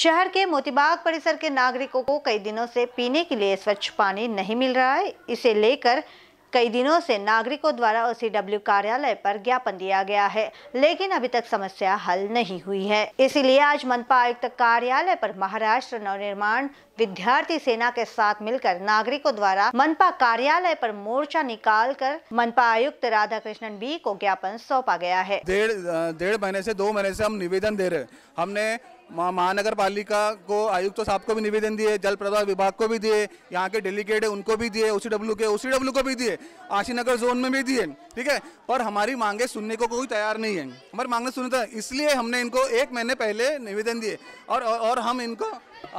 शहर के मोतीबाग परिसर के नागरिकों को कई दिनों से पीने के लिए स्वच्छ पानी नहीं मिल रहा है इसे लेकर कई दिनों से नागरिकों द्वारा ओ कार्यालय पर ज्ञापन दिया गया है लेकिन अभी तक समस्या हल नहीं हुई है इसीलिए आज मनपा आयुक्त कार्यालय पर महाराष्ट्र नवनिर्माण विद्यार्थी सेना के साथ मिलकर नागरिकों द्वारा मनपा कार्यालय पर मोर्चा निकाल कर मनपा आयुक्त राधा कृष्णन बी को ज्ञापन सौंपा गया है डेढ़ डेढ़ महीने से दो महीने से हम निवेदन दे रहे हमने महानगर पालिका को आयुक्त साहब को भी निवेदन दिए जल प्रवाह विभाग को भी दिए यहाँ के डेलीगेट है उनको भी दिए ओ के ओ को भी दिए आशीनगर जोन में भी दिए ठीक है पर हमारी मांगे सुनने को कोई तैयार नहीं है हमारी मांगे सुनने था इसलिए हमने इनको एक महीने पहले निवेदन दिए और, और और हम इनको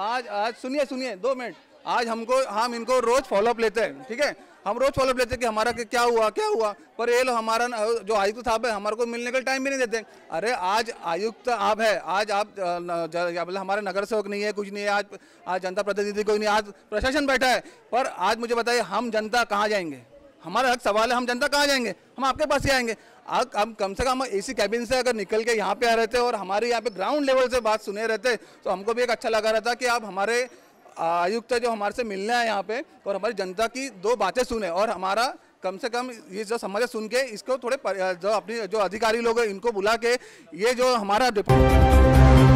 आज आज सुनिए सुनिए दो मिनट आज हमको हम इनको रोज़ फॉलोअप लेते हैं ठीक है हम रोज फॉलोअप लेते कि हमारा क्या हुआ क्या हुआ पर ये लोग हमारा जो आयुक्त साहब है हमारे को मिलने का टाइम भी नहीं देते अरे आज आयुक्त आप है आज आप बोले हमारे नगर सेवक नहीं है कुछ नहीं है आज आज जनता प्रतिनिधि कोई नहीं आज प्रशासन बैठा है पर आज मुझे बताइए हम जनता कहाँ जाएंगे हमारा हक सवाल है हम जनता कहाँ जाएंगे हम आपके पास ही आएंगे आग, हम कम से कम सी कैबिन से अगर निकल के यहाँ पे आ रहे थे और हमारे यहाँ पे ग्राउंड लेवल से बात सुने रहते तो हमको भी एक अच्छा लगा रहता कि आप हमारे आयुक्त जो हमारे से मिलने आए यहाँ पे और हमारी जनता की दो बातें सुने और हमारा कम से कम ये जो समझ सुन के इसको थोड़े जो अपनी जो अधिकारी लोग हैं इनको बुला के ये जो हमारा